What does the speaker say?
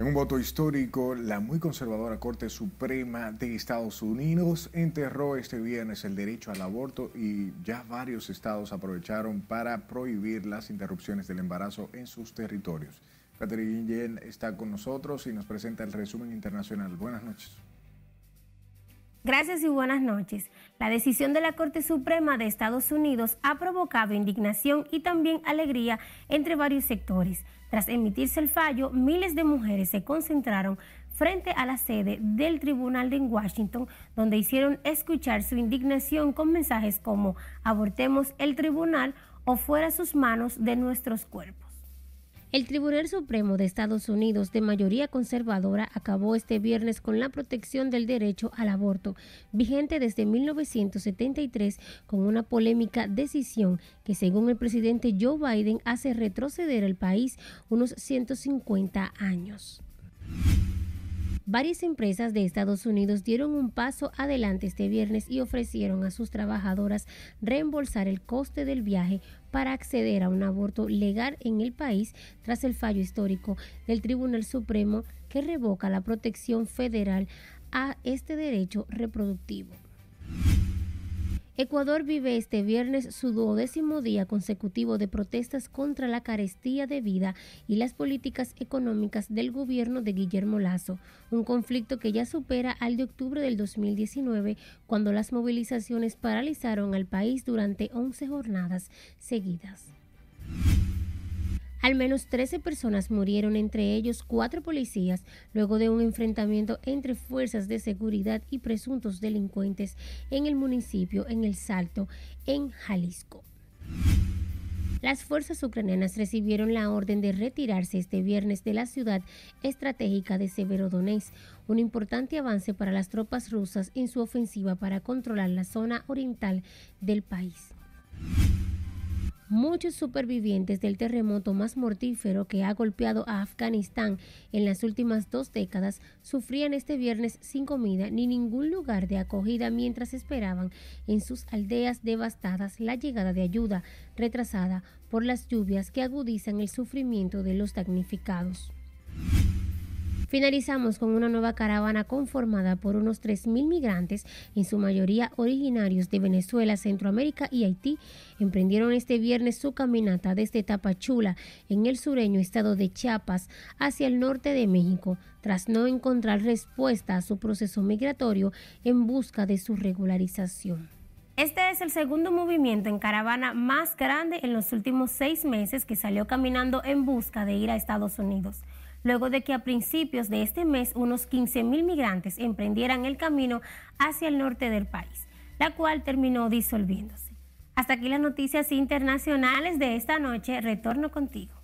En un voto histórico, la muy conservadora Corte Suprema de Estados Unidos enterró este viernes el derecho al aborto y ya varios estados aprovecharon para prohibir las interrupciones del embarazo en sus territorios. Catherine Yen está con nosotros y nos presenta el resumen internacional. Buenas noches. Gracias y buenas noches. La decisión de la Corte Suprema de Estados Unidos ha provocado indignación y también alegría entre varios sectores. Tras emitirse el fallo, miles de mujeres se concentraron frente a la sede del tribunal en Washington, donde hicieron escuchar su indignación con mensajes como abortemos el tribunal o fuera sus manos de nuestros cuerpos. El Tribunal Supremo de Estados Unidos, de mayoría conservadora, acabó este viernes con la protección del derecho al aborto, vigente desde 1973, con una polémica decisión que, según el presidente Joe Biden, hace retroceder al país unos 150 años. Varias empresas de Estados Unidos dieron un paso adelante este viernes y ofrecieron a sus trabajadoras reembolsar el coste del viaje para acceder a un aborto legal en el país tras el fallo histórico del Tribunal Supremo que revoca la protección federal a este derecho reproductivo. Ecuador vive este viernes su duodécimo día consecutivo de protestas contra la carestía de vida y las políticas económicas del gobierno de Guillermo Lazo, un conflicto que ya supera al de octubre del 2019, cuando las movilizaciones paralizaron al país durante 11 jornadas seguidas. Al menos 13 personas murieron, entre ellos cuatro policías, luego de un enfrentamiento entre fuerzas de seguridad y presuntos delincuentes en el municipio en El Salto, en Jalisco. Las fuerzas ucranianas recibieron la orden de retirarse este viernes de la ciudad estratégica de Severodonetsk, un importante avance para las tropas rusas en su ofensiva para controlar la zona oriental del país. Muchos supervivientes del terremoto más mortífero que ha golpeado a Afganistán en las últimas dos décadas sufrían este viernes sin comida ni ningún lugar de acogida mientras esperaban en sus aldeas devastadas la llegada de ayuda retrasada por las lluvias que agudizan el sufrimiento de los damnificados. Finalizamos con una nueva caravana conformada por unos 3.000 migrantes, en su mayoría originarios de Venezuela, Centroamérica y Haití. Emprendieron este viernes su caminata desde Tapachula, en el sureño estado de Chiapas, hacia el norte de México, tras no encontrar respuesta a su proceso migratorio en busca de su regularización. Este es el segundo movimiento en caravana más grande en los últimos seis meses que salió caminando en busca de ir a Estados Unidos luego de que a principios de este mes unos 15.000 migrantes emprendieran el camino hacia el norte del país, la cual terminó disolviéndose. Hasta aquí las noticias internacionales de esta noche. Retorno contigo.